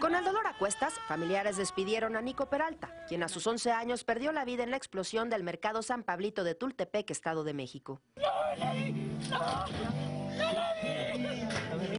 Con el dolor a cuestas, familiares despidieron a Nico Peralta, quien a sus 11 años perdió la vida en la explosión del mercado San Pablito de Tultepec, Estado de México.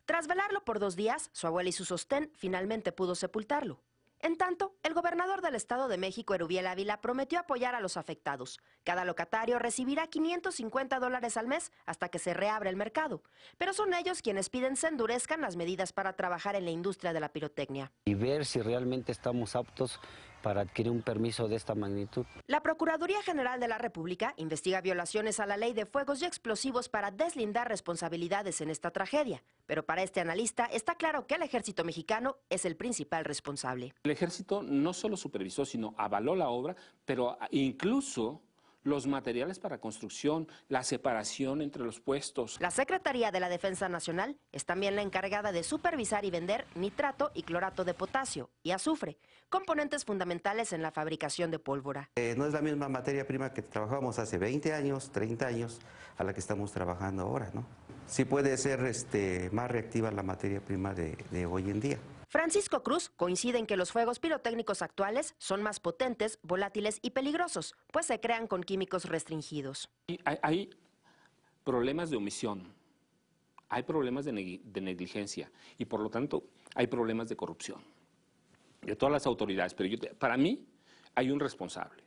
Tras velarlo por dos días, su abuela y su sostén finalmente pudo sepultarlo. En tanto, el gobernador del Estado de México, Erubiel Ávila, prometió apoyar a los afectados. Cada locatario recibirá 550 dólares al mes hasta que se reabra el mercado. Pero son ellos quienes piden se endurezcan las medidas para trabajar en la industria de la pirotecnia. Y ver si realmente estamos aptos para adquirir un permiso de esta magnitud. La Procuraduría General de la República investiga violaciones a la ley de fuegos y explosivos para deslindar responsabilidades en esta tragedia. Pero para este analista está claro que el ejército mexicano es el principal responsable. El ejército no solo supervisó, sino avaló la obra, pero incluso los materiales para construcción, la separación entre los puestos. La Secretaría de la Defensa Nacional es también la encargada de supervisar y vender nitrato y clorato de potasio y azufre, componentes fundamentales en la fabricación de pólvora. Eh, no es la misma materia prima que trabajábamos hace 20 años, 30 años, a la que estamos trabajando ahora, ¿no? Sí puede ser este, más reactiva la materia prima de hoy en día. Francisco Cruz coincide en que los fuegos pirotécnicos actuales son más potentes, volátiles y peligrosos, pues se crean con químicos restringidos. hay, problemas de omisión, hay problemas de, negligencia y por lo tanto hay problemas de corrupción de todas las autoridades, pero para mí hay un responsable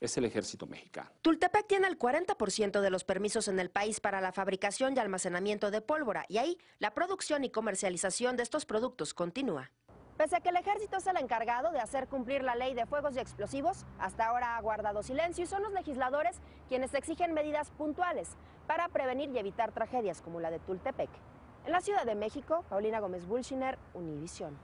es el ejército mexicano. Tultepec tiene el 40% de los permisos en el país para la fabricación y almacenamiento de pólvora y ahí la producción y comercialización de estos productos continúa. Pese a que el ejército es el encargado de hacer cumplir la ley de fuegos y explosivos, hasta ahora ha guardado silencio y son los legisladores quienes exigen medidas puntuales para prevenir y evitar tragedias como la de Tultepec. En la Ciudad de México, Paulina Gómez Bulchiner, Univisión.